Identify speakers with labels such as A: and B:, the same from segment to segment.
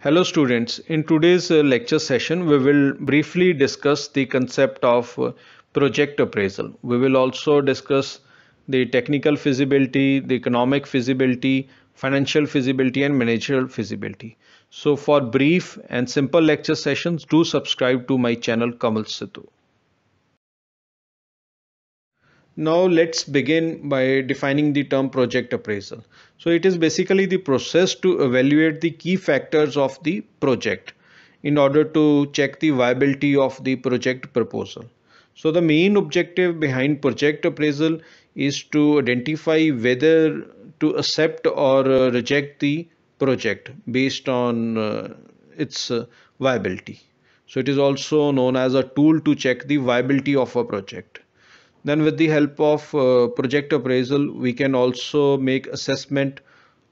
A: Hello students, in today's uh, lecture session we will briefly discuss the concept of uh, project appraisal. We will also discuss the technical feasibility, the economic feasibility, financial feasibility and managerial feasibility. So for brief and simple lecture sessions do subscribe to my channel Kamal Situ. Now let's begin by defining the term project appraisal. So it is basically the process to evaluate the key factors of the project in order to check the viability of the project proposal. So the main objective behind project appraisal is to identify whether to accept or reject the project based on uh, its uh, viability. So it is also known as a tool to check the viability of a project. Then with the help of uh, project appraisal, we can also make assessment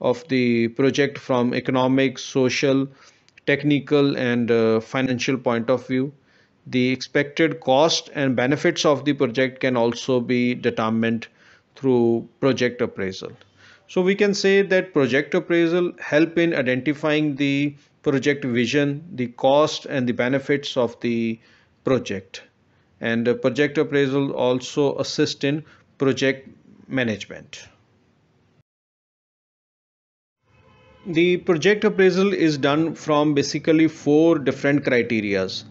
A: of the project from economic, social, technical and uh, financial point of view. The expected cost and benefits of the project can also be determined through project appraisal. So we can say that project appraisal help in identifying the project vision, the cost and the benefits of the project and uh, project appraisal also assist in project management. The project appraisal is done from basically four different criterias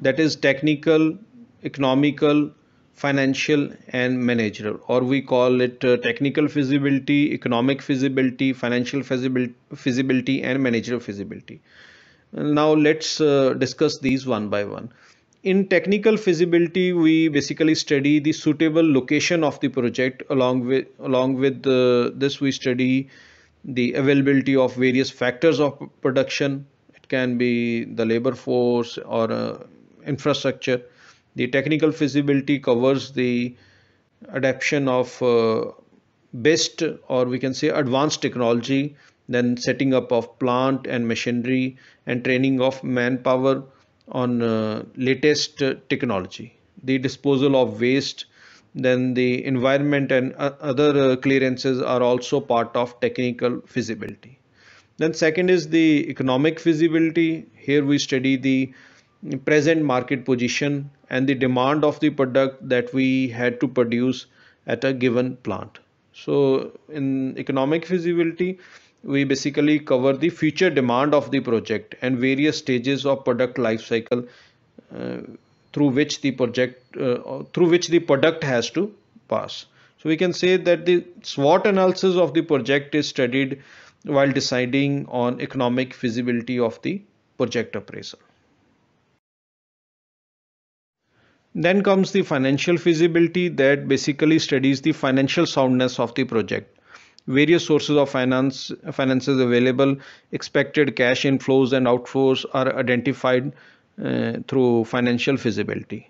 A: that is technical, economical, financial and managerial or we call it uh, technical feasibility, economic feasibility, financial feasibility, feasibility and managerial feasibility. Now let's uh, discuss these one by one in technical feasibility we basically study the suitable location of the project along with along with uh, this we study the availability of various factors of production it can be the labor force or uh, infrastructure the technical feasibility covers the adaptation of uh, best or we can say advanced technology then setting up of plant and machinery and training of manpower on uh, latest uh, technology the disposal of waste then the environment and uh, other uh, clearances are also part of technical feasibility then second is the economic feasibility here we study the present market position and the demand of the product that we had to produce at a given plant so in economic feasibility we basically cover the future demand of the project and various stages of product life cycle uh, through which the project uh, through which the product has to pass so we can say that the SWOT analysis of the project is studied while deciding on economic feasibility of the project appraisal then comes the financial feasibility that basically studies the financial soundness of the project various sources of finance finances available expected cash inflows and outflows are identified uh, through financial feasibility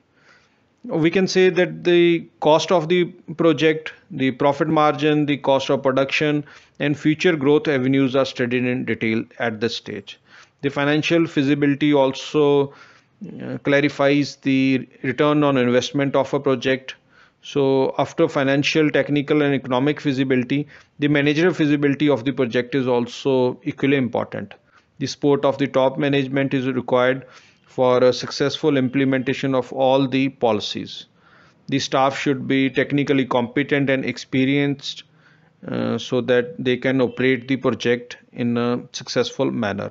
A: we can say that the cost of the project the profit margin the cost of production and future growth avenues are studied in detail at this stage the financial feasibility also uh, clarifies the return on investment of a project so after financial, technical and economic feasibility, the managerial feasibility of the project is also equally important. The support of the top management is required for a successful implementation of all the policies. The staff should be technically competent and experienced uh, so that they can operate the project in a successful manner.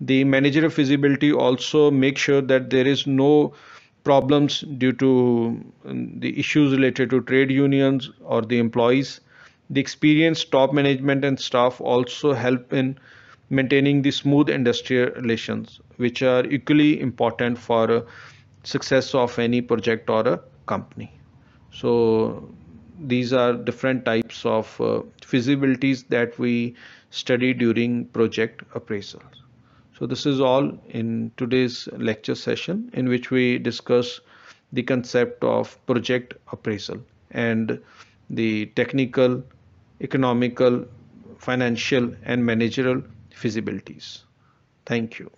A: The managerial feasibility also makes sure that there is no problems due to um, the issues related to trade unions or the employees. The experienced top management and staff also help in maintaining the smooth industrial relations, which are equally important for uh, success of any project or a company. So these are different types of uh, feasibilities that we study during project appraisals. So this is all in today's lecture session in which we discuss the concept of project appraisal and the technical, economical, financial and managerial feasibilities. Thank you.